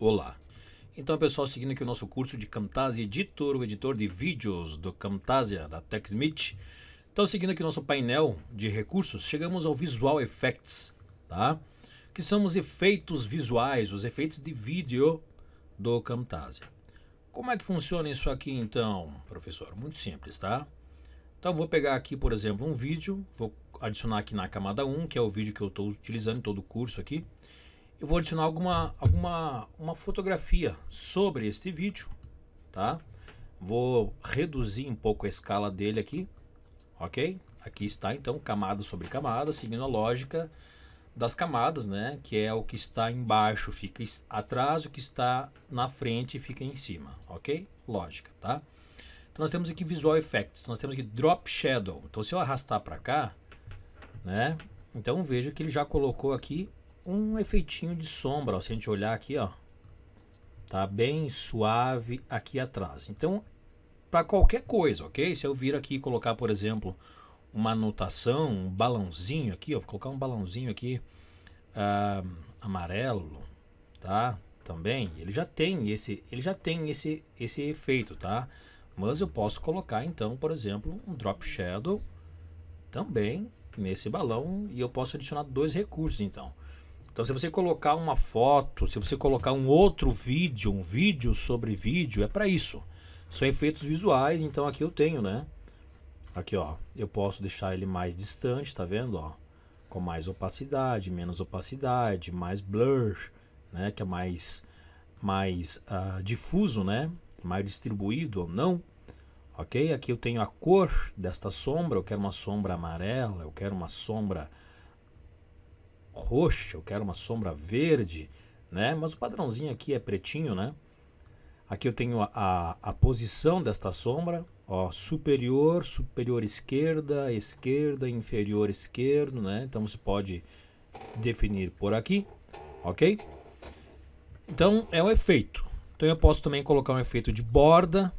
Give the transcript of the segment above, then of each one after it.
Olá. Então, pessoal, seguindo aqui o nosso curso de Camtasia Editor, o editor de vídeos do Camtasia, da TechSmith. Então, seguindo aqui o nosso painel de recursos, chegamos ao Visual Effects, tá? Que são os efeitos visuais, os efeitos de vídeo do Camtasia. Como é que funciona isso aqui, então, professor? Muito simples, tá? Então, vou pegar aqui, por exemplo, um vídeo, vou adicionar aqui na camada 1, que é o vídeo que eu estou utilizando em todo o curso aqui eu vou adicionar alguma, alguma uma fotografia sobre este vídeo, tá? Vou reduzir um pouco a escala dele aqui, ok? Aqui está então camada sobre camada, seguindo a lógica das camadas, né? Que é o que está embaixo fica atrás, o que está na frente fica em cima, ok? Lógica, tá? Então nós temos aqui Visual Effects, nós temos aqui Drop Shadow. Então se eu arrastar para cá, né? Então vejo que ele já colocou aqui um efeitinho de sombra, ó, se a gente olhar aqui, ó, tá bem suave aqui atrás. Então, para qualquer coisa, ok? Se eu vir aqui e colocar, por exemplo, uma anotação, um balãozinho aqui, ó, vou colocar um balãozinho aqui uh, amarelo, tá? Também, ele já tem esse, ele já tem esse, esse efeito, tá? Mas eu posso colocar então, por exemplo, um drop shadow também nesse balão e eu posso adicionar dois recursos então. Então, se você colocar uma foto, se você colocar um outro vídeo, um vídeo sobre vídeo, é para isso. São efeitos visuais, então aqui eu tenho, né? Aqui, ó, eu posso deixar ele mais distante, tá vendo, ó? Com mais opacidade, menos opacidade, mais blur, né? Que é mais, mais uh, difuso, né? Mais distribuído ou não. Ok? Aqui eu tenho a cor desta sombra, eu quero uma sombra amarela, eu quero uma sombra roxa, eu quero uma sombra verde, né? Mas o padrãozinho aqui é pretinho, né? Aqui eu tenho a, a, a posição desta sombra, ó, superior, superior esquerda, esquerda, inferior esquerdo, né? Então você pode definir por aqui, ok? Então é o efeito. Então eu posso também colocar um efeito de borda,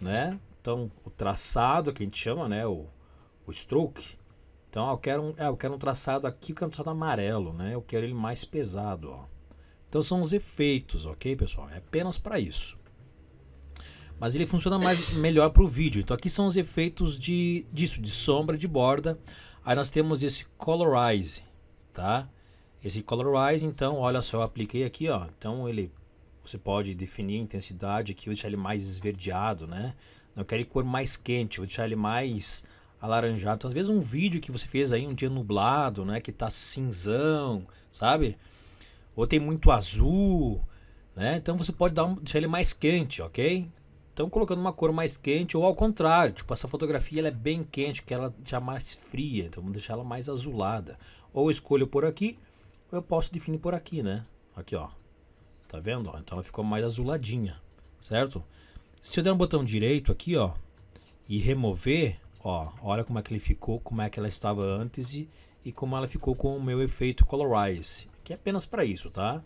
né? Então o traçado que a gente chama, né? O, o stroke, então eu quero, um, é, eu quero um traçado aqui, eu quero um traçado amarelo, né? Eu quero ele mais pesado, ó. Então são os efeitos, ok, pessoal? É apenas para isso. Mas ele funciona mais melhor para o vídeo. Então aqui são os efeitos de disso, de sombra, de borda. Aí nós temos esse colorize, tá? Esse colorize, então, olha só, eu apliquei aqui, ó. Então ele, você pode definir a intensidade aqui, eu vou deixar ele mais esverdeado, né? Não quero cor mais quente, vou deixar ele mais alaranjado. Então, às vezes um vídeo que você fez aí um dia nublado, né, que tá cinzão, sabe? Ou tem muito azul, né? Então você pode dar um, deixar ele mais quente, OK? Então colocando uma cor mais quente ou ao contrário, tipo essa fotografia ela é bem quente, que ela já é mais fria, então vamos deixar ela mais azulada. Ou escolho por aqui, ou eu posso definir por aqui, né? Aqui, ó. Tá vendo? Então ela ficou mais azuladinha, certo? Se eu der um botão direito aqui, ó, e remover, ó, olha como é que ele ficou, como é que ela estava antes e, e como ela ficou com o meu efeito Colorize, que é apenas para isso, tá?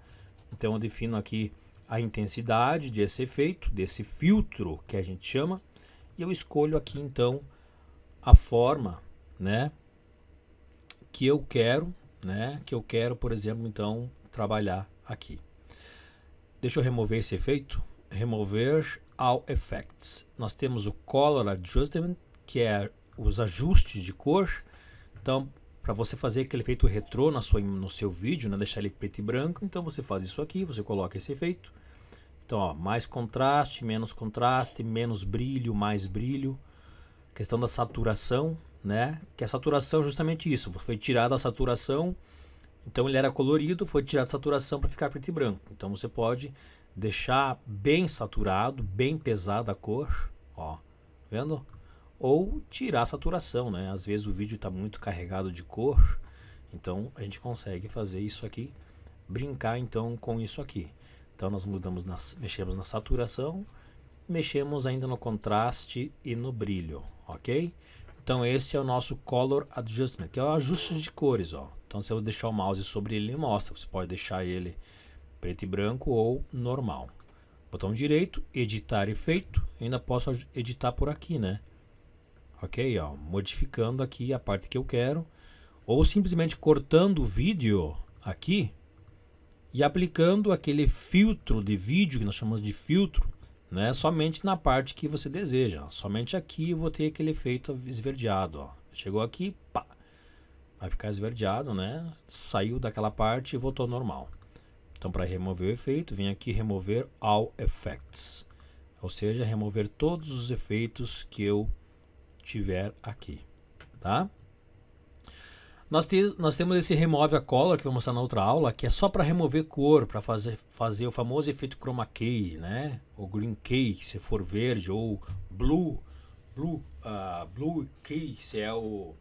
Então eu defino aqui a intensidade desse efeito, desse filtro que a gente chama, e eu escolho aqui então a forma, né, que eu quero, né, que eu quero, por exemplo, então trabalhar aqui. Deixa eu remover esse efeito, remover all effects. Nós temos o color adjustment que é os ajustes de cor. Então, para você fazer aquele efeito retrô na sua, no seu vídeo, né? deixar ele preto e branco, então você faz isso aqui, você coloca esse efeito. Então, ó, mais contraste, menos contraste, menos brilho, mais brilho. questão da saturação, né? Que a saturação é justamente isso. Foi tirada a saturação, então ele era colorido, foi tirada a saturação para ficar preto e branco. Então você pode deixar bem saturado, bem pesada a cor, ó. Tá vendo? ou tirar a saturação, né? Às vezes o vídeo está muito carregado de cor, então a gente consegue fazer isso aqui, brincar então com isso aqui. Então nós mudamos, mexemos na saturação, mexemos ainda no contraste e no brilho, ok? Então esse é o nosso Color Adjustment, que é o ajuste de cores, ó. Então se eu deixar o mouse sobre ele, ele mostra. Você pode deixar ele preto e branco ou normal. Botão direito, editar efeito. Ainda posso editar por aqui, né? ok? Ó, modificando aqui a parte que eu quero, ou simplesmente cortando o vídeo aqui e aplicando aquele filtro de vídeo que nós chamamos de filtro, né? Somente na parte que você deseja. Somente aqui eu vou ter aquele efeito esverdeado, ó. Chegou aqui, pá, vai ficar esverdeado, né? Saiu daquela parte e voltou normal. Então, para remover o efeito, vem aqui remover all effects, ou seja, remover todos os efeitos que eu tiver aqui, tá? Nós, te, nós temos esse remove a cola que eu vou mostrar na outra aula, que é só para remover cor, para fazer, fazer o famoso efeito chroma key, né? Ou green key, se for verde, ou blue, blue, uh, blue key, se é o,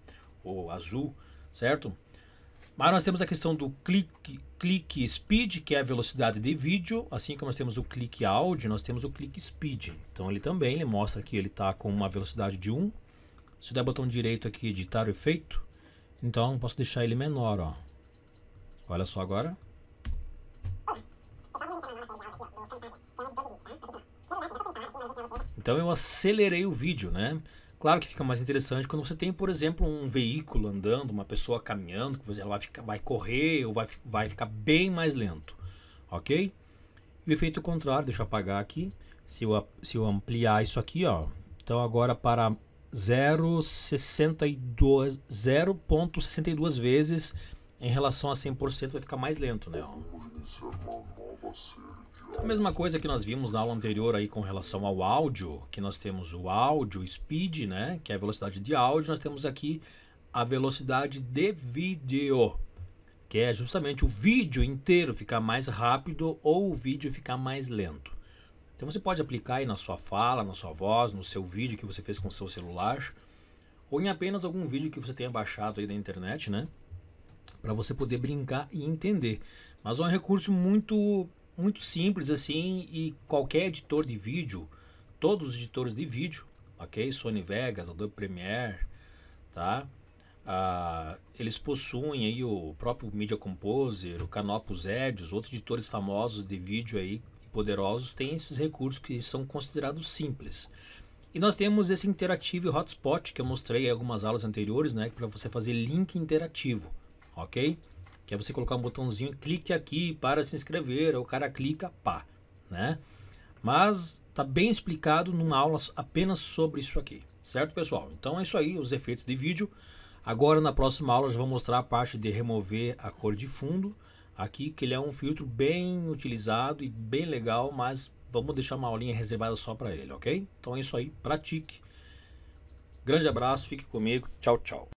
o azul, certo? Mas nós temos a questão do clique, click speed, que é a velocidade de vídeo, assim como nós temos o clique áudio, nós temos o clique speed. Então ele também ele mostra que ele está com uma velocidade de 1 se eu der botão direito aqui, editar o efeito, então posso deixar ele menor, ó. Olha só agora. Então eu acelerei o vídeo, né? Claro que fica mais interessante quando você tem, por exemplo, um veículo andando, uma pessoa caminhando, que ela vai, ficar, vai correr ou vai, vai ficar bem mais lento, ok? E o efeito contrário, deixa eu apagar aqui, se eu, se eu ampliar isso aqui, ó, então agora para 0,62 vezes em relação a 100% vai ficar mais lento, né? Então, a mesma coisa que nós vimos na aula anterior aí com relação ao áudio, que nós temos o áudio speed, né, que é a velocidade de áudio, nós temos aqui a velocidade de vídeo, que é justamente o vídeo inteiro ficar mais rápido ou o vídeo ficar mais lento. Então você pode aplicar aí na sua fala, na sua voz, no seu vídeo que você fez com o seu celular, ou em apenas algum vídeo que você tenha baixado aí da internet, né? Para você poder brincar e entender. Mas é um recurso muito muito simples assim e qualquer editor de vídeo, todos os editores de vídeo, ok? Sony Vegas, Adobe Premiere, tá? Ah, eles possuem aí o próprio Media Composer, o Canopus os outros editores famosos de vídeo aí poderosos têm esses recursos que são considerados simples. E nós temos esse interativo hotspot que eu mostrei em algumas aulas anteriores, né, para você fazer link interativo, ok? Que é você colocar um botãozinho, clique aqui para se inscrever, o cara clica, pá, né? Mas tá bem explicado numa aula apenas sobre isso aqui, certo, pessoal? Então é isso aí, os efeitos de vídeo. Agora na próxima aula eu vou mostrar a parte de remover a cor de fundo, aqui, que ele é um filtro bem utilizado e bem legal, mas vamos deixar uma aulinha reservada só para ele, ok? Então é isso aí, pratique. Grande abraço, fique comigo, tchau, tchau.